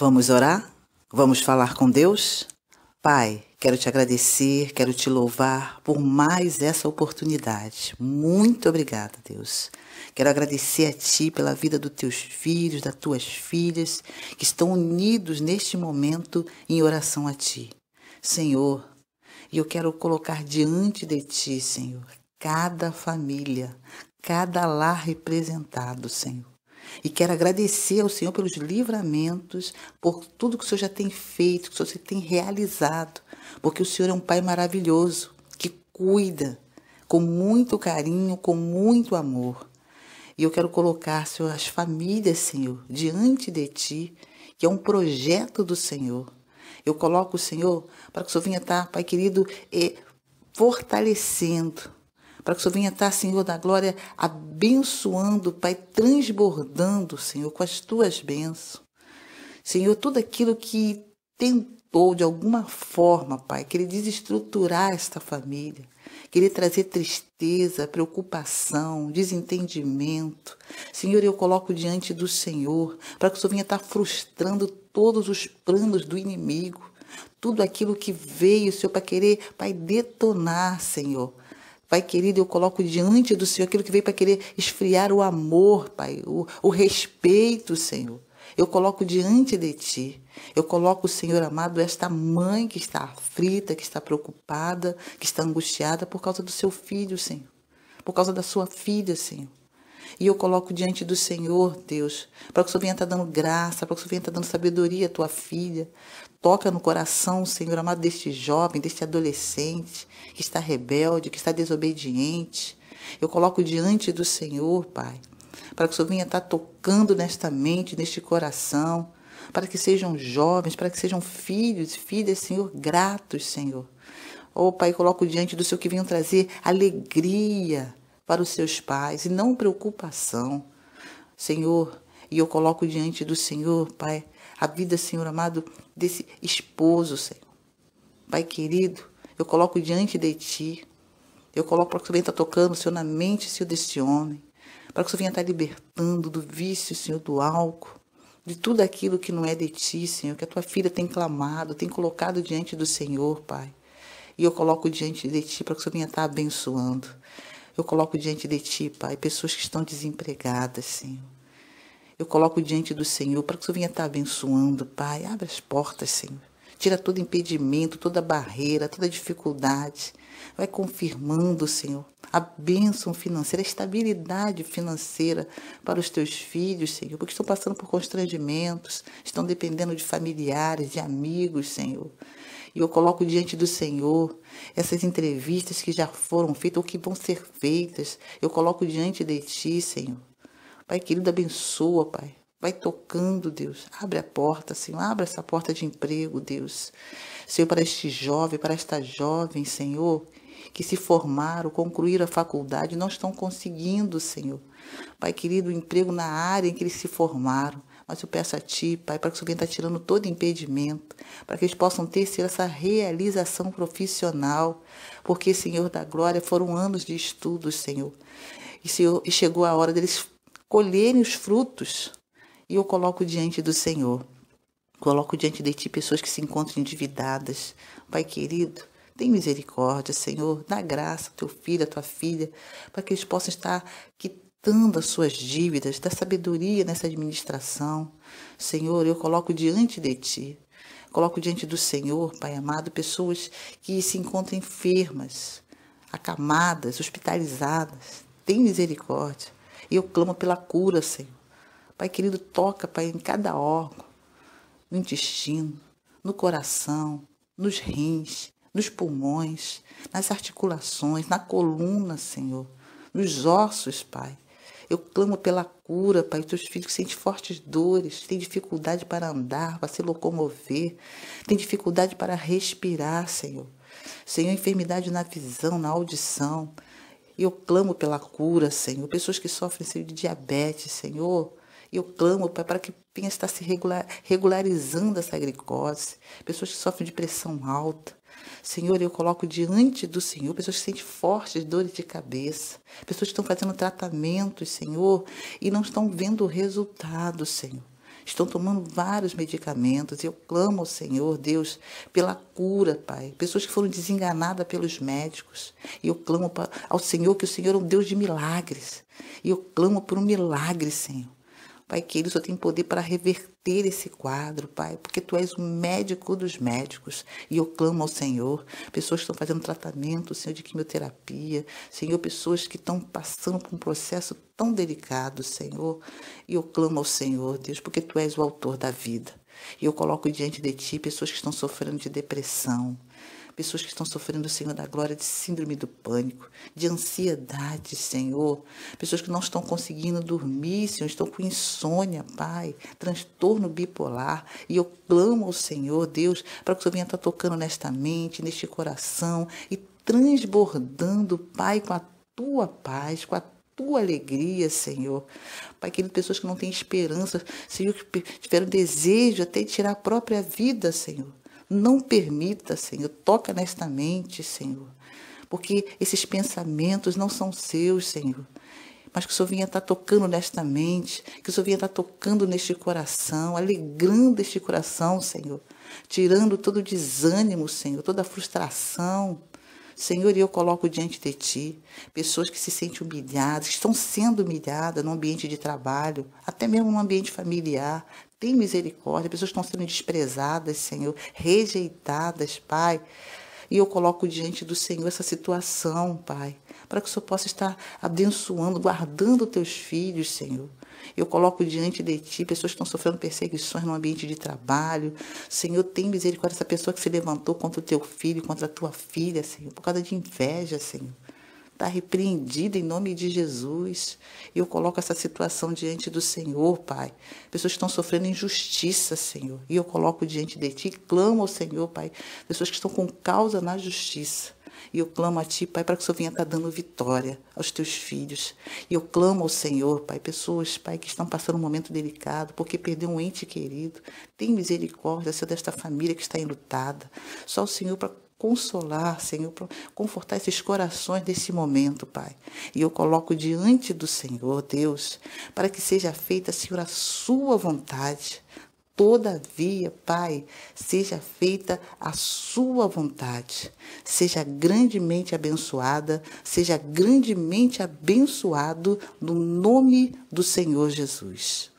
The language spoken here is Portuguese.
Vamos orar? Vamos falar com Deus? Pai, quero te agradecer, quero te louvar por mais essa oportunidade. Muito obrigada, Deus. Quero agradecer a Ti pela vida dos teus filhos, das tuas filhas, que estão unidos neste momento em oração a Ti. Senhor, e eu quero colocar diante de Ti, Senhor, cada família, cada lar representado, Senhor. E quero agradecer ao Senhor pelos livramentos, por tudo que o Senhor já tem feito, que o Senhor tem realizado, porque o Senhor é um Pai maravilhoso que cuida com muito carinho, com muito amor. E eu quero colocar, Senhor, as famílias, Senhor, diante de Ti, que é um projeto do Senhor. Eu coloco o Senhor para que o Senhor venha estar, tá, Pai querido, eh, fortalecendo, para que o Senhor venha estar, Senhor da glória, abençoando, Pai, transbordando, Senhor, com as tuas bênçãos. Senhor, tudo aquilo que tentou de alguma forma, Pai, querer desestruturar esta família, querer trazer tristeza, preocupação, desentendimento. Senhor, eu coloco diante do Senhor para que o Senhor venha estar frustrando todos os planos do inimigo tudo aquilo que veio, Senhor, para querer, Pai, detonar, Senhor, Pai querido, eu coloco diante do Senhor aquilo que veio para querer esfriar o amor, Pai, o, o respeito, Senhor. Eu coloco diante de ti. Eu coloco, Senhor amado, esta mãe que está aflita, que está preocupada, que está angustiada por causa do seu filho, Senhor. Por causa da sua filha, Senhor. E eu coloco diante do Senhor, Deus, para que o Senhor venha estar tá dando graça, para que o Senhor venha estar tá dando sabedoria à tua filha. Toca no coração, Senhor amado, deste jovem, deste adolescente que está rebelde, que está desobediente. Eu coloco diante do Senhor, Pai, para que o Senhor venha estar tá tocando nesta mente, neste coração, para que sejam jovens, para que sejam filhos e filhas, Senhor, gratos, Senhor. Oh, Pai, coloco diante do Senhor que venham trazer alegria, para os seus pais e não preocupação. Senhor, e eu coloco diante do Senhor, Pai, a vida, Senhor amado, desse esposo, Senhor. Pai querido, eu coloco diante de Ti. Eu coloco para que o Senhor venha estar tá tocando, Senhor, na mente, Senhor, desse homem. Para que o Senhor venha estar tá libertando do vício, Senhor, do álcool. De tudo aquilo que não é de Ti, Senhor. Que a Tua filha tem clamado, tem colocado diante do Senhor, Pai. E eu coloco diante de Ti para que o Senhor venha estar tá abençoando. Eu coloco diante de Ti, Pai, pessoas que estão desempregadas, Senhor. Eu coloco diante do Senhor para que o Senhor venha estar abençoando, Pai. Abre as portas, Senhor. Tira todo impedimento, toda barreira, toda dificuldade. Vai confirmando, Senhor, a bênção financeira, a estabilidade financeira para os teus filhos, Senhor, porque estão passando por constrangimentos, estão dependendo de familiares, de amigos, Senhor. E eu coloco diante do Senhor essas entrevistas que já foram feitas ou que vão ser feitas. Eu coloco diante de Ti, Senhor. Pai querido, abençoa, Pai. Vai tocando, Deus. Abre a porta, Senhor. Abre essa porta de emprego, Deus. Senhor, para este jovem, para esta jovem, Senhor, que se formaram, concluíram a faculdade, não estão conseguindo, Senhor. Pai querido, o emprego na área em que eles se formaram. Mas eu peço a Ti, Pai, para que o Senhor venha tirando todo impedimento, para que eles possam ter ser essa realização profissional, porque, Senhor da glória, foram anos de estudos, Senhor. E, Senhor, e chegou a hora deles colherem os frutos, e eu coloco diante do Senhor. Coloco diante de Ti pessoas que se encontram endividadas. Pai querido, tem misericórdia, Senhor. Dá graça ao teu filho, à tua filha, para que eles possam estar quitando as suas dívidas, da sabedoria nessa administração. Senhor, eu coloco diante de Ti, coloco diante do Senhor, Pai amado, pessoas que se encontram enfermas, acamadas, hospitalizadas. Tem misericórdia. E eu clamo pela cura, Senhor. Pai querido, toca, Pai, em cada órgão, no intestino, no coração, nos rins, nos pulmões, nas articulações, na coluna, Senhor, nos ossos, Pai. Eu clamo pela cura, Pai, os teus filhos sentem fortes dores, têm dificuldade para andar, para se locomover, têm dificuldade para respirar, Senhor. Senhor, enfermidade na visão, na audição. Eu clamo pela cura, Senhor. Pessoas que sofrem Senhor, de diabetes, Senhor. Eu clamo, Pai, para que venha estar se regular, regularizando essa glicose. Pessoas que sofrem de pressão alta. Senhor, eu coloco diante do Senhor pessoas que sentem fortes dores de cabeça, pessoas que estão fazendo tratamentos, Senhor, e não estão vendo o resultado, Senhor. Estão tomando vários medicamentos. Eu clamo ao Senhor, Deus, pela cura, Pai. Pessoas que foram desenganadas pelos médicos. E eu clamo ao Senhor que o Senhor é um Deus de milagres. E eu clamo por um milagre, Senhor. Pai querido, só tem poder para reverter esse quadro, Pai, porque Tu és o médico dos médicos. E eu clamo ao Senhor, pessoas que estão fazendo tratamento, Senhor, de quimioterapia, Senhor, pessoas que estão passando por um processo tão delicado, Senhor. E eu clamo ao Senhor, Deus, porque Tu és o autor da vida. E eu coloco diante de Ti pessoas que estão sofrendo de depressão, pessoas que estão sofrendo, Senhor, da glória de síndrome do pânico, de ansiedade, Senhor, pessoas que não estão conseguindo dormir, Senhor, estão com insônia, Pai, transtorno bipolar, e eu clamo ao Senhor, Deus, para que o Senhor venha estar tocando nesta mente, neste coração e transbordando, Pai, com a tua paz, com a tua alegria, Senhor. Pai, aquelas pessoas que não têm esperança, Senhor, que tiveram desejo até de tirar a própria vida, Senhor. Não permita, Senhor, toca nesta mente, Senhor, porque esses pensamentos não são seus, Senhor. Mas que o Senhor venha estar tá tocando nesta mente, que o Senhor venha estar tá tocando neste coração, alegrando este coração, Senhor, tirando todo o desânimo, Senhor, toda a frustração, Senhor, eu coloco diante de ti pessoas que se sentem humilhadas, que estão sendo humilhadas no ambiente de trabalho, até mesmo no ambiente familiar, tem misericórdia, pessoas estão sendo desprezadas, Senhor, rejeitadas, Pai. E eu coloco diante do Senhor essa situação, Pai, para que o Senhor possa estar abençoando, guardando teus filhos, Senhor. Eu coloco diante de ti pessoas que estão sofrendo perseguições no ambiente de trabalho. Senhor, tem misericórdia dessa pessoa que se levantou contra o teu filho, contra a tua filha, Senhor, por causa de inveja, Senhor. Está repreendida em nome de Jesus. E eu coloco essa situação diante do Senhor, Pai. Pessoas que estão sofrendo injustiça, Senhor. E eu coloco diante de Ti, clamo ao Senhor, Pai. Pessoas que estão com causa na justiça. E eu clamo a Ti, Pai, para que o Senhor venha estar tá dando vitória aos Teus filhos. E eu clamo ao Senhor, Pai, pessoas, Pai, que estão passando um momento delicado, porque perdeu um ente querido. Tem misericórdia, Senhor, desta família que está enlutada. Só o Senhor para consolar, Senhor, para confortar esses corações desse momento, Pai. E eu coloco diante do Senhor, Deus, para que seja feita, Senhor, a sua vontade. Todavia, Pai, seja feita a sua vontade. Seja grandemente abençoada, seja grandemente abençoado no nome do Senhor Jesus.